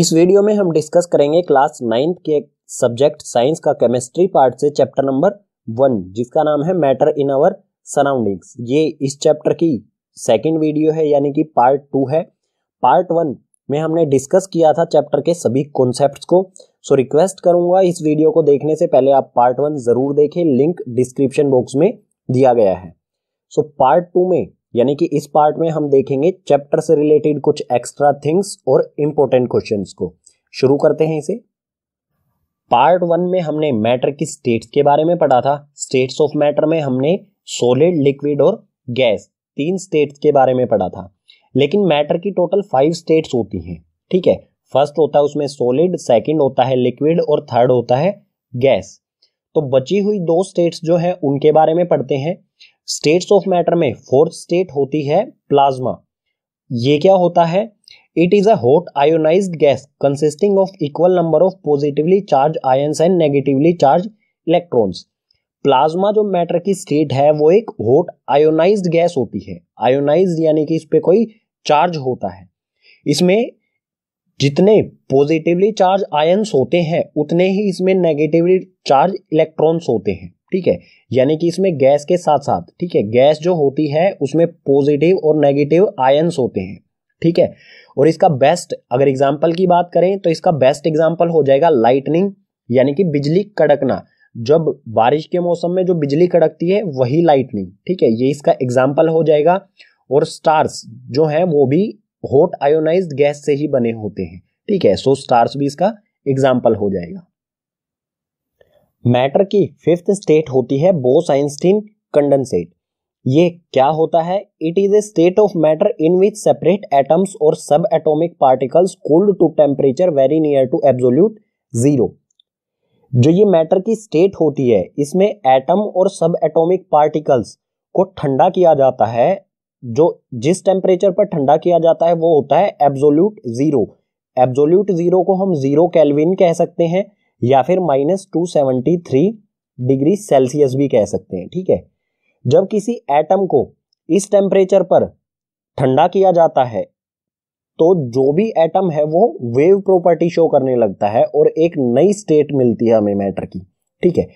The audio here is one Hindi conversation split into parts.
इस वीडियो में हम डिस्कस करेंगे क्लास नाइन्थ के सब्जेक्ट साइंस का केमिस्ट्री पार्ट से चैप्टर नंबर वन जिसका नाम है मैटर इन आवर सराउंडिंग्स ये इस चैप्टर की सेकंड वीडियो है यानी कि पार्ट टू है पार्ट वन में हमने डिस्कस किया था चैप्टर के सभी कॉन्सेप्ट को सो रिक्वेस्ट करूंगा इस वीडियो को देखने से पहले आप पार्ट वन जरूर देखें लिंक डिस्क्रिप्शन बॉक्स में दिया गया है सो पार्ट टू में यानी कि इस पार्ट में हम देखेंगे चैप्टर से रिलेटेड कुछ एक्स्ट्रा थिंग्स और इम्पोर्टेंट क्वेश्चन को शुरू करते हैं इसे पार्ट वन में हमने मैटर की स्टेट्स के बारे में पढ़ा था स्टेट्स ऑफ मैटर में हमने सोलिड लिक्विड और गैस तीन स्टेट्स के बारे में पढ़ा था लेकिन मैटर की टोटल फाइव स्टेट्स होती हैं ठीक है फर्स्ट होता है उसमें सॉलिड सेकंड होता है लिक्विड और थर्ड होता है गैस तो बची हुई दो स्टेट्स जो है उनके बारे में पढ़ते हैं स्टेट्स ऑफ मैटर में फोर्थ स्टेट होती है प्लाज्मा ये क्या होता है it is a hot ionize gas consisting of equal number of positively charge ions and negatively charge electrons plasma जो मैटर की स्टेट है वो एक होट आयोनाइज गैस होती है आयोनाइज यानी कि इस पर कोई चार्ज होता है इसमें जितने पॉजिटिवली चार्ज आयन्स होते हैं उतने ही इसमें नेगेटिवली चार्ज इलेक्ट्रॉन्स होते हैं ठीक है यानी कि इसमें गैस के साथ साथ ठीक है गैस जो होती है उसमें पॉजिटिव और नेगेटिव आयन्स होते हैं ठीक है और इसका बेस्ट अगर एग्जाम्पल की बात करें तो इसका बेस्ट एग्जाम्पल हो जाएगा लाइटनिंग यानी कि बिजली कड़कना जब बारिश के मौसम में जो बिजली कड़कती है वही लाइटनिंग ठीक है ये इसका एग्जाम्पल हो जाएगा और स्टार्स जो है वो भी होट आयोनाइज गैस से ही बने होते हैं ठीक है सो स्टार्स भी इसका एग्जाम्पल हो जाएगा मैटर की फिफ्थ स्टेट होती है आइंस्टीन कंडेंसेट ये क्या होता है it is a state of matter in which separate atoms और subatomic particles cold to temperature very near to absolute zero जो ये मैटर की स्टेट होती है इसमें एटम और सब एटॉमिक पार्टिकल्स को ठंडा किया जाता है जो जिस टेम्परेचर पर ठंडा किया जाता है वो होता है एब्जोल्यूट ज़ीरो एब्जोल्यूट ज़ीरो को हम ज़ीरो कैलविन कह सकते हैं या फिर minus two seventy three degree Celsius भी कह सकते हैं ठीक है जब किसी एटम को इस टेम्परेचर पर ठंडा किया जाता है तो जो भी एटम है वो वेव प्रॉपर्टी शो करने लगता है और एक नई स्टेट मिलती है हमें मैटर की ठीक है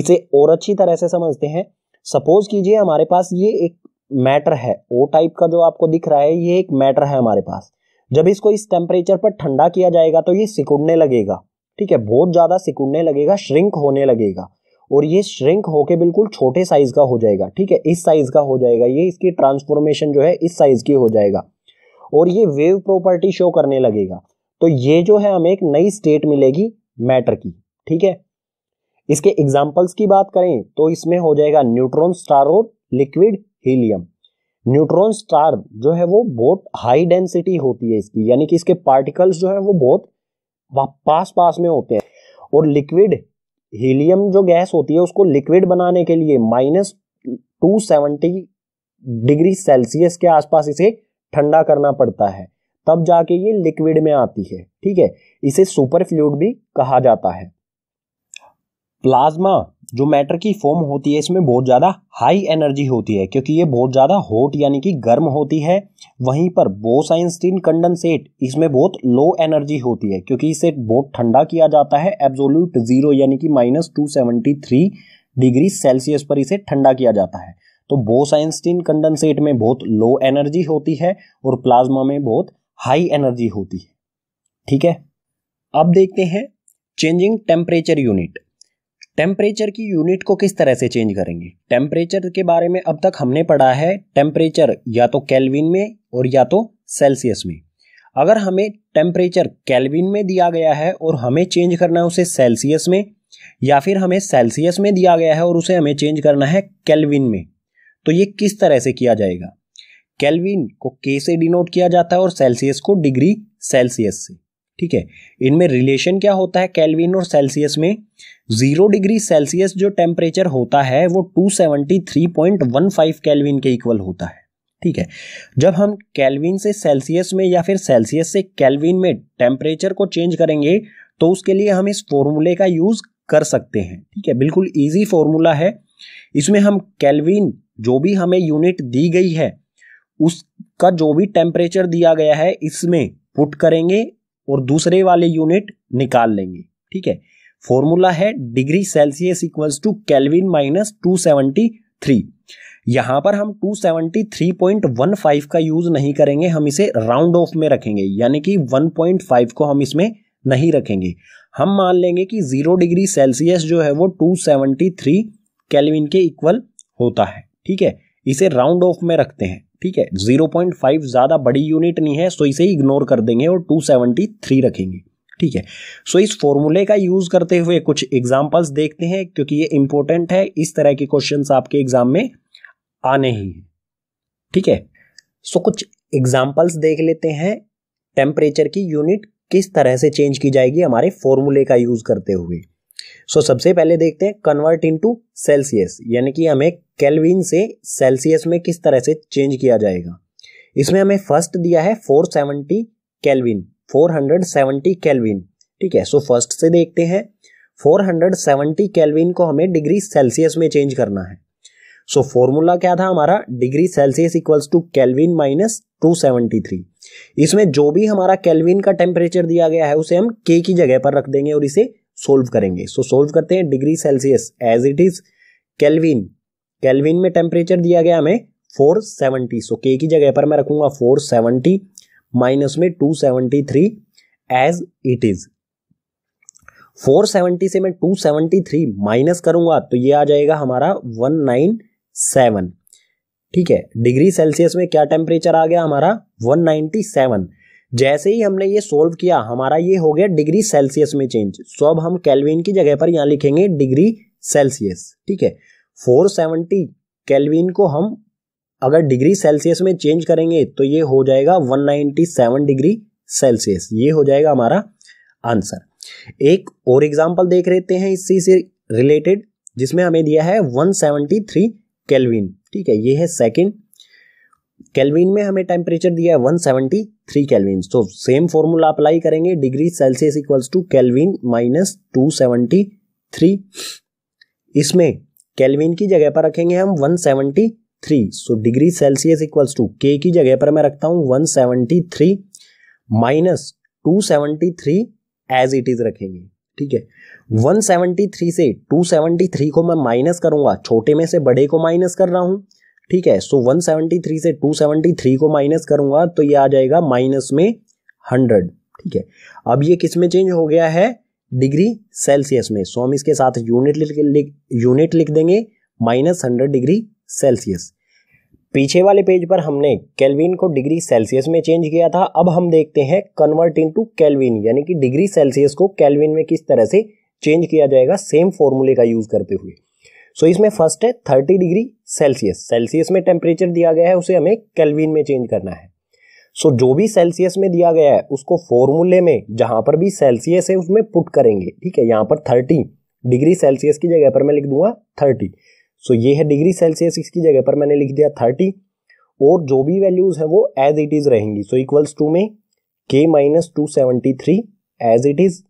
इसे और अच्छी तरह से समझते हैं सपोज कीजिए हमारे पास ये एक मैटर है ओ टाइप का जो आपको दिख रहा है ये एक मैटर है हमारे पास जब इसको इस टेम्परेचर पर ठंडा किया जाएगा तो ये सिकुड़ने लगेगा ठीक है बहुत ज़्यादा सिकुड़ने लगेगा श्रिंक होने लगेगा और ये श्रिंक होके बिल्कुल छोटे साइज का हो जाएगा ठीक है इस साइज का हो जाएगा ये इसकी ट्रांसफॉर्मेशन जो है इस साइज की हो जाएगा और ये वेव प्रॉपर्टी शो करने लगेगा तो ये जो है हमें एक नई स्टेट मिलेगी मैटर की ठीक है इसके एग्जाम्पल्स की बात करें तो इसमें हो जाएगा न्यूट्रॉन स्टार और लिक्विड हीलियम न्यूट्रॉन स्टार जो है वो बहुत हाई डेंसिटी होती है इसकी यानी कि इसके पार्टिकल्स जो है वो बहुत पास पास में होते हैं और लिक्विड हीलियम जो गैस होती है उसको लिक्विड बनाने के लिए minus two seventy degree Celsius के आसपास इसे ठंडा करना पड़ता है तब जाके ये लिक्विड में आती है ठीक है इसे सुपर फ्लूड भी कहा जाता है प्लाज्मा जो मैटर की फॉर्म होती है इसमें बहुत ज़्यादा हाई एनर्जी होती है क्योंकि ये बहुत ज़्यादा हॉट यानी कि गर्म होती है वहीं पर बोसाइंस्टीन कंडेंसेट इसमें बहुत लो एनर्जी होती है क्योंकि इसे बहुत ठंडा किया जाता है एब्जोल्यूट जीरो यानी कि minus two seventy three degree Celsius पर इसे ठंडा किया जाता है तो बोसाइंस्टीन कंडेंसेट में बहुत लो एनर्जी होती है और प्लाज्मा में बहुत हाई एनर्जी होती है ठीक है अब देखते हैं चेंजिंग टेम्परेचर यूनिट टेम्परेचर की यूनिट को किस तरह से चेंज करेंगे टेम्परेचर के बारे में अब तक हमने पढ़ा है टेम्परेचर या तो कैलविन में और या तो सेल्सियस में अगर हमें टेम्परेचर कैलविन में दिया गया है और हमें चेंज करना है उसे सेल्सियस में या फिर हमें सेल्सियस में दिया गया है और उसे हमें चेंज करना है कैलविन में तो ये किस तरह से किया जाएगा कैलविन को के से डिनोट किया जाता है और सेल्सियस को डिग्री सेल्सियस से ठीक है इनमें रिलेशन क्या होता है कैलविन और सेल्सियस में जीरो डिग्री सेल्सियस जो टेम्परेचर होता है वो 273.15 कैलविन के इक्वल होता है ठीक है जब हम कैलविन से सेल्सियस में या फिर सेल्सियस से कैलविन में टेम्परेचर को चेंज करेंगे तो उसके लिए हम इस फॉर्मूले का यूज कर सकते हैं ठीक है बिल्कुल ईजी फॉर्मूला है इसमें हम कैलविन जो भी हमें यूनिट दी गई है उसका जो भी टेम्परेचर दिया गया है इसमें पुट करेंगे और दूसरे वाले यूनिट निकाल लेंगे ठीक है फॉर्मूला है degree Celsius equals to Kelvin minus two seventy three यहां पर हम 273.15 का यूज नहीं करेंगे हम इसे राउंड ऑफ में रखेंगे यानी कि 1.5 को हम इसमें नहीं रखेंगे हम मान लेंगे कि जीरो डिग्री सेल्सियस जो है वो 273 केल्विन के इक्वल होता है ठीक है इसे राउंड ऑफ में रखते हैं ठीक है 0.5 ज़्यादा बड़ी यूनिट नहीं है सो तो इसे इग्नोर कर देंगे और 273 रखेंगे ठीक है सो इस फॉर्मूले का यूज़ करते हुए कुछ एग्जाम्पल्स देखते हैं क्योंकि ये इंपॉर्टेंट है इस तरह के क्वेश्चन आपके एग्जाम में आने ही हैं ठीक है सो कुछ एग्जाम्पल्स देख लेते हैं टेम्परेचर की यूनिट किस तरह से चेंज की जाएगी हमारे फॉर्मूले का यूज़ करते हुए सो so, सबसे पहले देखते हैं कन्वर्ट इनटू सेल्सियस यानी कि हमें केल्विन से सेल्सियस में किस तरह से चेंज किया जाएगा इसमें हमें फर्स्ट दिया है 470 सेवनटी केल्विन फोर केल्विन ठीक है सो so, फर्स्ट से देखते हैं 470 केल्विन को हमें डिग्री सेल्सियस में चेंज करना है सो so, फॉर्मूला क्या था हमारा degree Celsius equals to Kelvin minus 273 इसमें जो भी हमारा केल्विन का टेम्परेचर दिया गया है उसे हम के की जगह पर रख देंगे और इसे सोल्व करेंगे सो so, सोल्व करते हैं degree Celsius as it is Kelvin Kelvin में टेम्परेचर दिया गया हमें 470 सो so, के की जगह पर मैं रखूंगा 470 सेवेंटी माइनस में 273 three as it is four से मैं 273 माइनस करूंगा तो ये आ जाएगा हमारा 197 ठीक है डिग्री सेल्सियस में क्या टेम्परेचर आ गया हमारा 197 जैसे ही हमने ये सोल्व किया हमारा ये हो गया डिग्री सेल्सियस में चेंज सो अब हम कैलविन की जगह पर यहाँ लिखेंगे डिग्री सेल्सियस ठीक है 470 कैलविन को हम अगर डिग्री सेल्सियस में चेंज करेंगे तो ये हो जाएगा 197 डिग्री सेल्सियस ये हो जाएगा हमारा आंसर एक और एग्जाम्पल देख लेते हैं इसी से रिलेटेड जिसमें हमें दिया है 173 केल्विन ठीक है ये है सेकेंड कैलविन में हमें टेम्परेचर दिया है 173 कैलविन तो सेम फॉर्मूला अप्लाई करेंगे degree Celsius equals to Kelvin minus 273 इसमें कैलविन की जगह पर रखेंगे हम 173 so degree Celsius equals to K की जगह पर मैं रखता हूँ 173 माइनस 273 एज इट इज रखेंगे ठीक है 173 से 273 को मैं माइनस करूंगा छोटे में से बड़े को माइनस कर रहा हूं ठीक है सो थ्री से थ्री को माइनस करूंगा तो ये आ जाएगा माइनस में हंड्रेड ठीक है अब ये किस में चेंज हो गया है डिग्री सेल्सियस में सो हम इसके साथ यूनिट लिख यूनिट लिख देंगे माइनस हंड्रेड डिग्री सेल्सियस पीछे वाले पेज पर हमने केल्विन को डिग्री सेल्सियस में चेंज किया था अब हम देखते हैं कन्वर्ट इन टू केल्विन यानी कि डिग्री सेल्सियस को केल्विन में किस तरह से चेंज किया जाएगा सेम फॉर्मूले का यूज करते हुए सो so, इसमें फर्स्ट है थर्टी डिग्री सेल्सियस सेल्सियस में टेम्परेचर दिया गया है उसे हमें कैलविन में चेंज करना है सो so, जो भी सेल्सियस में दिया गया है उसको फॉर्मूले में जहां पर भी सेल्सियस है उसमें पुट करेंगे ठीक है यहाँ पर थर्टी डिग्री सेल्सियस की जगह पर मैं लिख दूंगा थर्टी सो so, ये है डिग्री सेल्सियस इसकी जगह पर मैंने लिख दिया थर्टी और जो भी वैल्यूज़ है वो एज इट इज़ रहेंगी सो इक्वल्स टू में K minus two seventy three as it is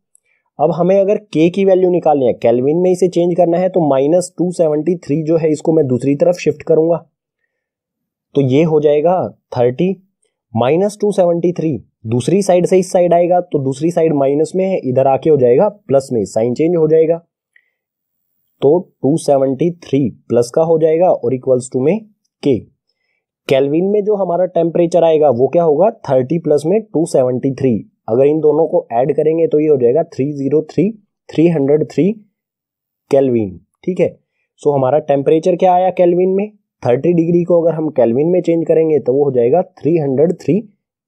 अब हमें अगर के की वैल्यू निकालनी है कैलविन में इसे चेंज करना है तो माइनस टू सेवेंटी थ्री जो है इसको मैं दूसरी तरफ शिफ्ट करूंगा तो ये हो जाएगा thirty minus two seventy three दूसरी साइड से इस साइड आएगा तो दूसरी साइड माइनस में है इधर आके हो जाएगा प्लस में साइन चेंज हो जाएगा तो टू सेवेंटी थ्री प्लस का हो जाएगा और इक्वल्स टू में के कैलविन में जो हमारा टेम्परेचर आएगा वो क्या होगा थर्टी प्लस में टू सेवेंटी थ्री अगर इन दोनों को ऐड करेंगे तो ये हो जाएगा three zero three three hundred three Kelvin ठीक है सो हमारा टेम्परेचर क्या आया कैलविन में थर्टी डिग्री को अगर हम कैलविन में चेंज करेंगे तो वो हो जाएगा थ्री हंड्रेड थ्री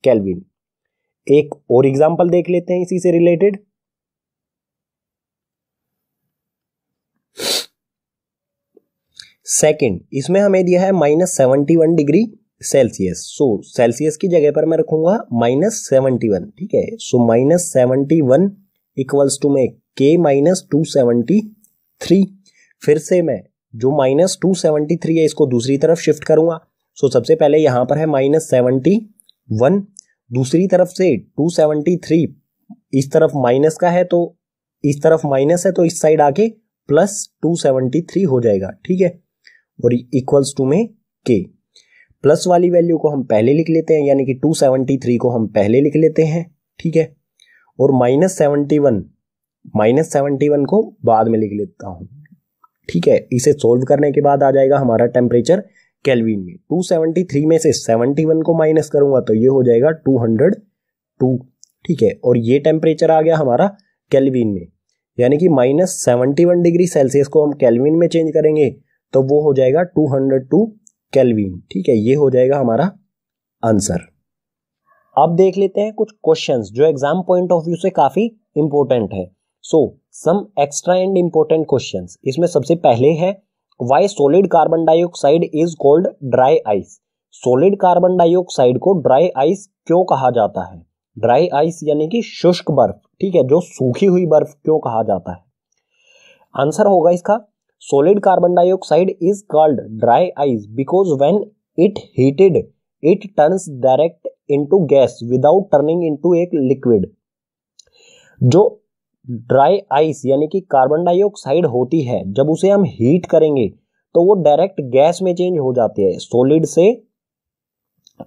कैलविन एक और एग्जाम्पल देख लेते हैं इसी से रिलेटेड सेकेंड इसमें हमें दिया है minus seventy one degree Celsius so Celsius की जगह पर मैं रखूंगा माइनस सेवनटी वन ठीक है so minus seventy one equals to में K minus two seventy three फिर से मैं जो माइनस टू सेवनटी थ्री है इसको दूसरी तरफ शिफ्ट करूंगा सो सबसे पहले यहां पर है माइनस सेवनटी वन दूसरी तरफ से टू सेवनटी थ्री इस तरफ माइनस का है तो इस तरफ माइनस है तो इस साइड आके प्लस टू सेवनटी थ्री हो जाएगा ठीक है और इक्वल्स टू में के प्लस वाली वैल्यू को हम पहले लिख लेते हैं यानी कि 273 को हम पहले लिख लेते हैं ठीक है और minus seventy one minus seventy one को बाद में लिख लेता हूँ ठीक है इसे सोल्व करने के बाद आ जाएगा हमारा टेम्परेचर कैलविन में 273 में से 71 को माइनस करूंगा तो ये हो जाएगा 202 ठीक है और ये टेम्परेचर आ गया हमारा कैलविन में यानी कि माइनस सेवेंटी डिग्री सेल्सियस को हम कैलविन में चेंज करेंगे तो वो हो जाएगा 202 केल्विन ठीक है ये हो जाएगा हमारा आंसर अब देख लेते हैं कुछ क्वेश्चंस जो एग्जाम पॉइंट ऑफ व्यू से काफी इंपॉर्टेंट है so some extra and important questions इसमें सबसे पहले है why solid carbon dioxide is called dry ice solid carbon dioxide को ड्राई आइस क्यों कहा जाता है ड्राई आइस यानी कि शुष्क बर्फ ठीक है जो सूखी हुई बर्फ क्यों कहा जाता है आंसर होगा इसका solid carbon dioxide is called dry ice because when it heated it turns direct into gas without turning into एक लिक्विड जो ड्राई आइस यानी कि कार्बन डाइऑक्साइड होती है जब उसे हम हीट करेंगे तो वो डायरेक्ट गैस में चेंज हो जाती है सोलिड से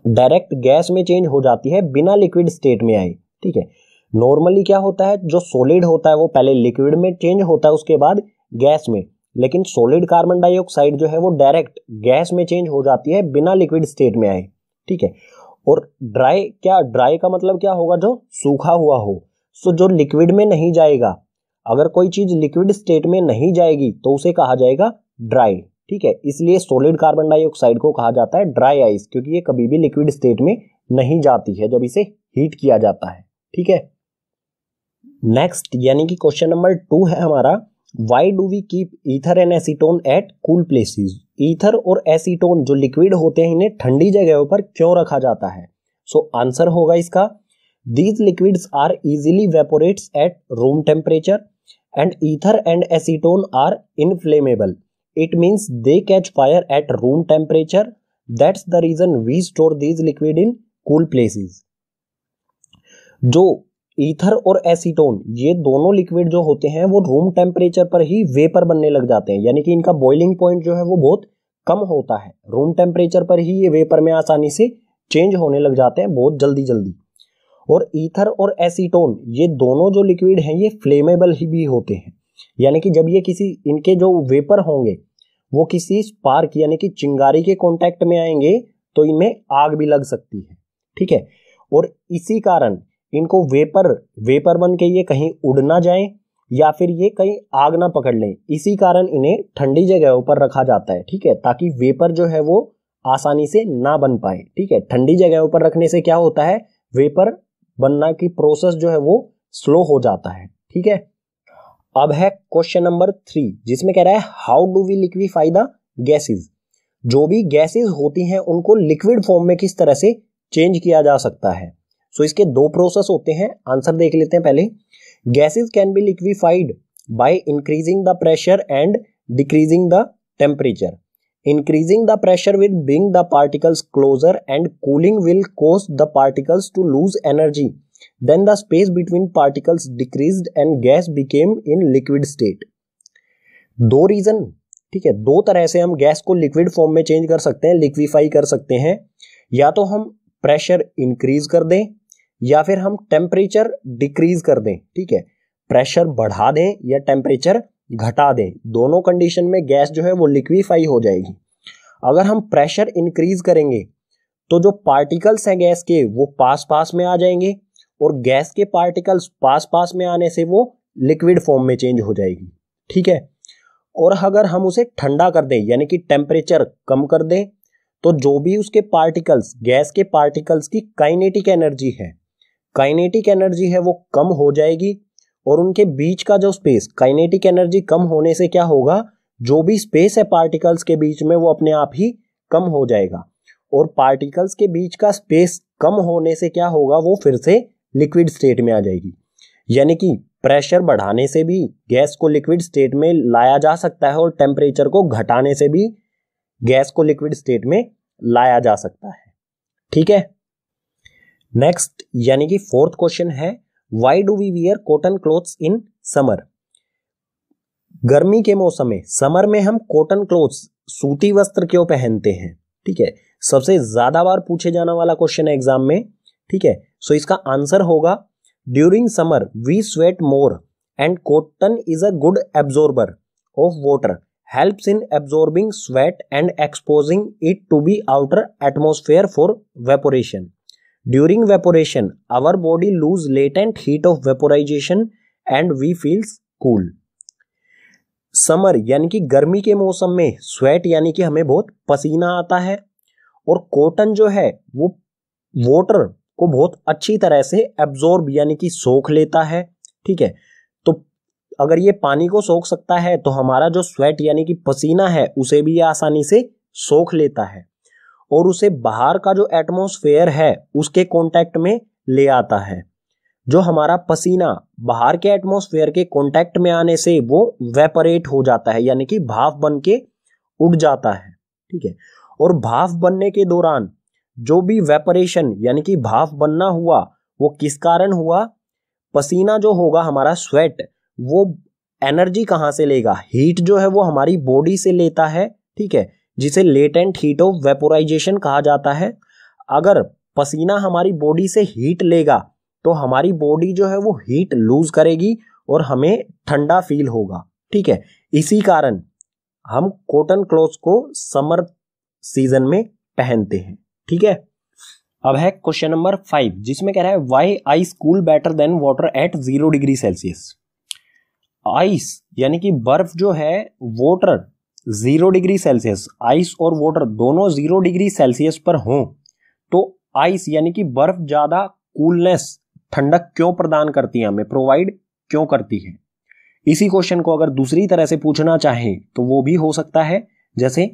डायरेक्ट गैस में चेंज हो जाती है बिना लिक्विड स्टेट में आए ठीक है नॉर्मली क्या होता है जो सोलिड होता है वो पहले लिक्विड में चेंज होता है उसके बाद गैस में लेकिन सॉलिड कार्बन डाइऑक्साइड जो है वो डायरेक्ट गैस में चेंज हो जाती है बिना लिक्विड स्टेट में आए ठीक है और ड्राई क्या ड्राई का मतलब क्या होगा जो सूखा हुआ हो सो जो लिक्विड में नहीं जाएगा अगर कोई चीज लिक्विड स्टेट में नहीं जाएगी तो उसे कहा जाएगा ड्राई ठीक है इसलिए सोलिड कार्बन डाइऑक्साइड को कहा जाता है ड्राई आइस क्योंकि ये कभी भी लिक्विड स्टेट में नहीं जाती है जब इसे हीट किया जाता है ठीक है नेक्स्ट यानी कि क्वेश्चन नंबर टू है हमारा why do we keep ether and acetone at cool places ether और एसीटोन जो लिक्विड होते हैं इन्हें ठंडी जगहों पर क्यों रखा जाता है सो so, आंसर होगा इसका these liquids are easily vaporates at room temperature and ether and acetone are inflammable it means they catch fire at room temperature that's the reason we store these liquid in cool places जो ईथर और एसीटोन ये दोनों लिक्विड जो होते हैं वो रूम टेम्परेचर पर ही वेपर बनने लग जाते हैं यानी कि इनका बॉइलिंग पॉइंट जो है वो बहुत कम होता है रूम टेम्परेचर पर ही ये वेपर में आसानी से चेंज होने लग जाते हैं बहुत जल्दी जल्दी और ईथर और एसीटोन ये दोनों जो लिक्विड हैं ये फ्लेमेबल ही भी होते हैं यानी कि जब ये किसी इनके जो वेपर होंगे वो किसी स्पार्क यानी कि चिंगारी के कॉन्टैक्ट में आएंगे तो इनमें आग भी लग सकती है ठीक है और इसी कारण इनको वेपर वेपर बन के ये कहीं उड़ ना जाए या फिर ये कहीं आग ना पकड़ लें इसी कारण इन्हें ठंडी जगहों पर रखा जाता है ठीक है ताकि वेपर जो है वो आसानी से ना बन पाए ठीक है ठंडी जगहों पर रखने से क्या होता है वेपर बनना की प्रोसेस जो है वो स्लो हो जाता है ठीक है अब है क्वेश्चन नंबर थ्री जिसमें कह रहा है how do we liquify the gases जो भी गैसेज होती हैं उनको लिक्विड फॉर्म में किस तरह से चेंज किया जा सकता है सो इसके दो प्रोसेस होते हैं आंसर देख लेते हैं पहले gases can be liquified by increasing the pressure and decreasing the temperature increasing the pressure will bring the particles closer and cooling will cause the particles to lose energy then the space between particles decrease and gas became in liquid state दो रीजन ठीक है दो तरह से हम गैस को लिक्विड फॉर्म में चेंज कर सकते हैं लिक्विफाई कर सकते हैं या तो हम प्रेशर इंक्रीज कर दें या फिर हम टेम्परेचर डिक्रीज कर दें ठीक है प्रेशर बढ़ा दें या टेम्परेचर घटा दें दोनों कंडीशन में गैस जो है वो लिक्विफाई हो जाएगी अगर हम प्रेशर इंक्रीज करेंगे तो जो पार्टिकल्स हैं गैस के वो पास पास में आ जाएंगे और गैस के पार्टिकल्स पास पास में आने से वो लिक्विड फॉर्म में चेंज हो जाएगी ठीक है और अगर हम उसे ठंडा कर दें यानी कि टेम्परेचर कम कर दें तो जो भी उसके पार्टिकल्स गैस के पार्टिकल्स की काइनेटिक एनर्जी है काइनेटिक एनर्जी है वो कम हो जाएगी और उनके बीच का जो स्पेस काइनेटिक एनर्जी कम होने से क्या होगा जो भी स्पेस है पार्टिकल्स के बीच में वो अपने आप ही कम हो जाएगा और पार्टिकल्स के बीच का स्पेस कम होने से क्या होगा वो फिर से लिक्विड स्टेट में आ जाएगी यानी कि प्रेशर बढ़ाने से भी गैस को लिक्विड स्टेट में लाया जा सकता है और टेम्परेचर को घटाने से भी गैस को लिक्विड स्टेट में लाया जा सकता है ठीक है नेक्स्ट यानी कि फोर्थ क्वेश्चन है why do we wear cotton clothes in summer गर्मी के मौसम में समर में हम कॉटन क्लोथ्स सूती वस्त्र क्यों पहनते हैं ठीक है सबसे ज्यादा बार पूछे जाने वाला क्वेश्चन है एग्जाम में ठीक है सो इसका आंसर होगा during summer we sweat more and cotton is a good absorber of water help in absorbing sweat and exposing it to be outer atmosphere for vaporation vaporation evaporation body lose late latent heat of vaporisation and we feels cool summer यानी कि गर्मी के मौसम में स्वेट यानी कि हमें बहुत पसीना आता है और कॉटन जो है वो वाटर को बहुत अच्छी तरह से एब्जॉर्ब यानी कि सोख लेता है ठीक है तो अगर ये पानी को सोख सकता है तो हमारा जो स्वेट यानी कि पसीना है उसे भी आसानी से सोख लेता है और उसे बाहर का जो एटमोसफेयर है उसके कॉन्टैक्ट में ले आता है जो हमारा पसीना बाहर के एटमोसफेयर के कॉन्टैक्ट में आने से वो वेपरेट हो जाता है यानी कि भाफ बन के उड़ जाता है ठीक है और भाफ बनने के दौरान जो भी वेपरेशन यानी कि भाफ बनना हुआ वो किस कारण हुआ पसीना जो होगा हमारा स्वेट वो एनर्जी कहाँ से लेगा हीट जो है वो हमारी बॉडी से लेता है ठीक है जिसे लेटेंट हीट ऑफ वेपोराइजेशन कहा जाता है अगर पसीना हमारी बॉडी से हीट लेगा तो हमारी बॉडी जो है वो हीट लूज करेगी और हमें ठंडा फील होगा ठीक है इसी कारण हम कॉटन क्लोथ को समर सीजन में पहनते हैं ठीक है अब है क्वेश्चन नंबर फाइव जिसमें कह रहा है why ice cool better than water at zero degree Celsius ice यानी कि बर्फ जो है water zero degree Celsius ice और वाटर दोनों ज़ीरो डिग्री सेल्सियस पर हों तो आइस यानी कि बर्फ ज़्यादा कूलनेस ठंडक क्यों प्रदान करती है हमें प्रोवाइड क्यों करती है इसी क्वेश्चन को अगर दूसरी तरह से पूछना चाहें तो वो भी हो सकता है जैसे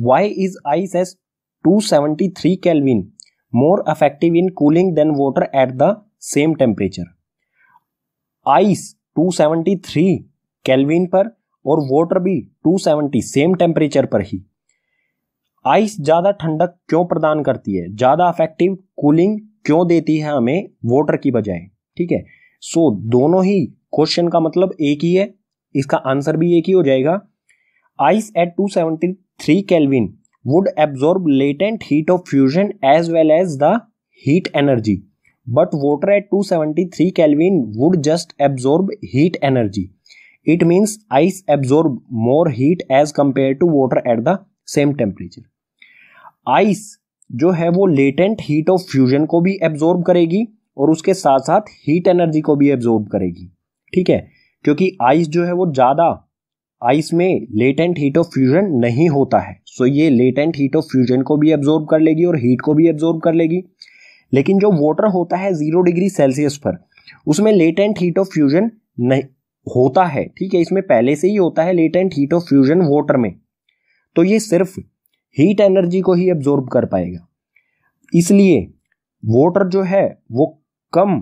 why is ice as 273 Kelvin more effective in cooling than water at the same temperature ice 273 Kelvin पर और वाटर भी 270 सेम टेम्परेचर पर ही आइस ज़्यादा ठंडक क्यों प्रदान करती है ज़्यादा अफेक्टिव कूलिंग क्यों देती है हमें वाटर की बजाय ठीक है सो so, दोनों ही क्वेश्चन का मतलब एक ही है इसका आंसर भी एक ही हो जाएगा ice at three Kelvin would absorb latent heat of fusion as well as the heat energy but water at two three Kelvin would just absorb heat energy it means ice absorb more heat as compare to water at the same temperature ice जो है वो लेटेंट हीट ऑफ फ्यूजन को भी एब्जॉर्ब करेगी और उसके साथ साथ हीट एनर्जी को भी एब्जॉर्ब करेगी ठीक है क्योंकि आइस जो है वो ज़्यादा आइस में लेटेंट हीट ऑफ फ्यूजन नहीं होता है सो ये लेटेंट हीट ऑफ फ्यूजन को भी एब्जॉर्ब कर लेगी और हीट को भी एब्जॉर्ब कर लेगी लेकिन जो वाटर होता है जीरो डिग्री सेल्सियस पर उसमें लेटेंट हीट ऑफ फ्यूजन नहीं होता है ठीक है इसमें पहले से ही होता है latent heat of fusion water में तो ये सिर्फ हीट एनर्जी को ही एब्जॉर्ब कर पाएगा इसलिए वाटर जो है वो कम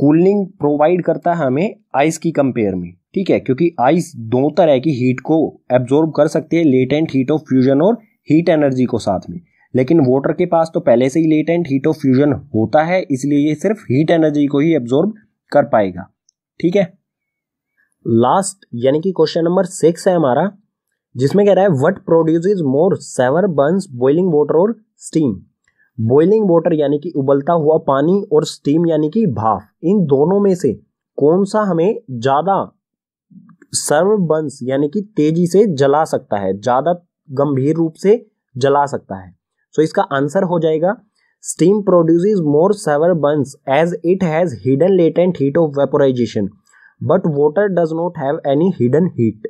कूलिंग प्रोवाइड करता है हमें आइस की कंपेयर में ठीक है क्योंकि आइस दो तरह की हीट को एब्जॉर्ब कर सकती है लेटेंट हीट ऑफ फ्यूजन और हीट एनर्जी को साथ में लेकिन वाटर के पास तो पहले से ही लेटेंट हीट ऑफ फ्यूजन होता है इसलिए ये सिर्फ हीट एनर्जी को ही एब्जॉर्ब कर पाएगा ठीक है लास्ट यानी कि क्वेश्चन नंबर सिक्स है हमारा जिसमें कह रहा है what produce is more severe burns boiling water और स्टीम बॉइलिंग वाटर यानी कि उबलता हुआ पानी और स्टीम यानी कि भाप इन दोनों में से कौन सा हमें ज़्यादा बंस यानी कि तेजी से जला सकता है ज़्यादा गंभीर रूप से जला सकता है सो so, इसका आंसर हो जाएगा steam produce more severe burns as it has hidden latent heat of vaporisation but water does not have any hidden heat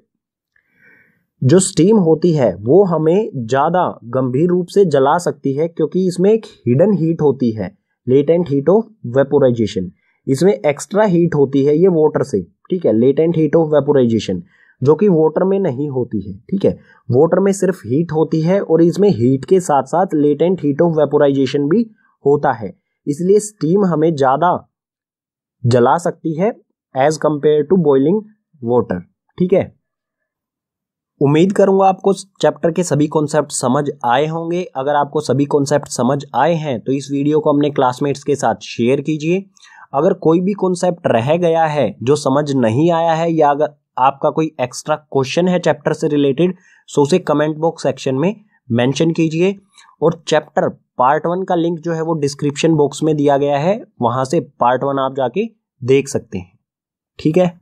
जो स्टीम होती है वो हमें ज़्यादा गंभीर रूप से जला सकती है क्योंकि इसमें एक हिडन हीट होती है लेटेंट हीट ऑफ वेपोराइजेशन इसमें एक्स्ट्रा हीट होती है ये वॉटर से ठीक है लेटेंट हीट ऑफ वेपोराइजेशन जो कि वॉटर में नहीं होती है ठीक है वॉटर में सिर्फ हीट होती है और इसमें हीट के साथ साथ लेटेंट हीट ऑफ वेपोराइजेशन भी होता है इसलिए स्टीम हमें ज़्यादा जला सकती है as compare to boiling water ठीक है उम्मीद करूंगा आपको चैप्टर के सभी कॉन्सेप्ट समझ आए होंगे अगर आपको सभी कॉन्सेप्ट समझ आए हैं तो इस वीडियो को अपने क्लासमेट्स के साथ शेयर कीजिए अगर कोई भी कॉन्सेप्ट रह गया है जो समझ नहीं आया है या अगर आपका कोई एक्स्ट्रा क्वेश्चन है चैप्टर से रिलेटेड सो तो उसे कमेंट बॉक्स सेक्शन में मेंशन कीजिए और चैप्टर पार्ट वन का लिंक जो है वो डिस्क्रिप्शन बॉक्स में दिया गया है वहां से पार्ट वन आप जाके देख सकते हैं ठीक है